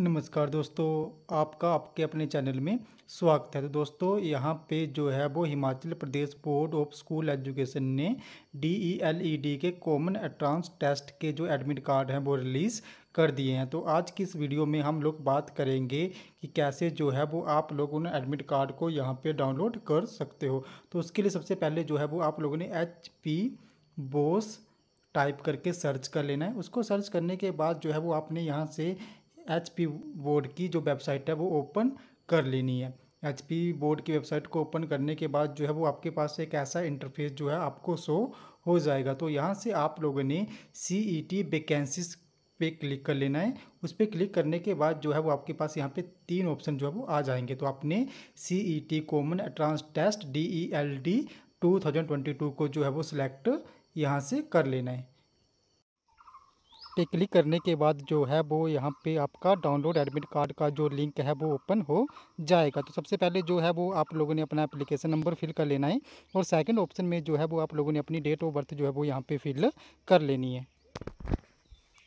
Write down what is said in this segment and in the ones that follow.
नमस्कार दोस्तों आपका आपके अपने चैनल में स्वागत है तो दोस्तों यहाँ पे जो है वो Himachal Pradesh board of school education ने D E L E D के कॉमन एंट्रांस टेस्ट के जो एडमिट कार्ड हैं वो रिलीज़ कर दिए हैं तो आज की इस वीडियो में हम लोग बात करेंगे कि कैसे जो है वो आप लोग उन एडमिट कार्ड को यहाँ पर डाउनलोड कर सकते हो तो उसके लिए सबसे पहले जो है वो आप लोगों ने एच पी बोस टाइप करके सर्च कर लेना है उसको सर्च करने के बाद जो है वो आपने यहाँ से एच पी बोर्ड की जो वेबसाइट है वो ओपन कर लेनी है एच पी बोर्ड की वेबसाइट को ओपन करने के बाद जो है वो आपके पास एक ऐसा इंटरफेस जो है आपको शो हो जाएगा तो यहाँ से आप लोगों ने सी ई टी वेकेंसीज पे क्लिक कर लेना है उस पर क्लिक करने के बाद जो है वो आपके पास यहाँ पे तीन ऑप्शन जो है वो आ जाएंगे तो आपने C E T common entrance test D E L D two thousand twenty two को जो है वो सिलेक्ट यहाँ से कर लेना है पे क्लिक करने के बाद जो है वो यहाँ पे आपका डाउनलोड एडमिट कार्ड का जो लिंक है वो ओपन हो जाएगा तो सबसे पहले जो है वो आप लोगों ने अपना एप्लीकेशन नंबर फिल कर लेना है और सेकंड ऑप्शन में जो है वो आप लोगों ने अपनी डेट ऑफ बर्थ जो है वो यहाँ पे फिल कर लेनी है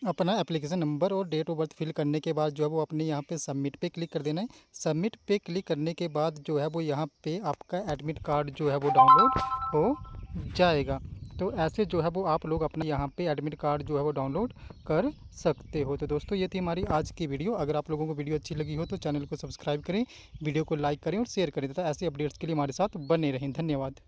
अपना एप्लीकेशन नंबर और डेट ऑफ बर्थ फिल करने के बाद जो है वो अपने यहाँ पे सबमिट पे क्लिक कर देना है सबमिट पे क्लिक करने के बाद जो है वो यहाँ पे आपका एडमिट कार्ड जो है वो डाउनलोड हो जाएगा तो ऐसे जो है वो आप लोग अपने यहाँ पे एडमिट कार्ड जो है वो डाउनलोड कर सकते हो तो दोस्तों ये थी हमारी आज की वीडियो अगर आप लोगों को वीडियो अच्छी लगी हो तो चैनल को सब्सक्राइब करें वीडियो को लाइक करें और शेयर करें तथा ऐसे अपडेट्स के लिए हमारे साथ बने रहें धन्यवाद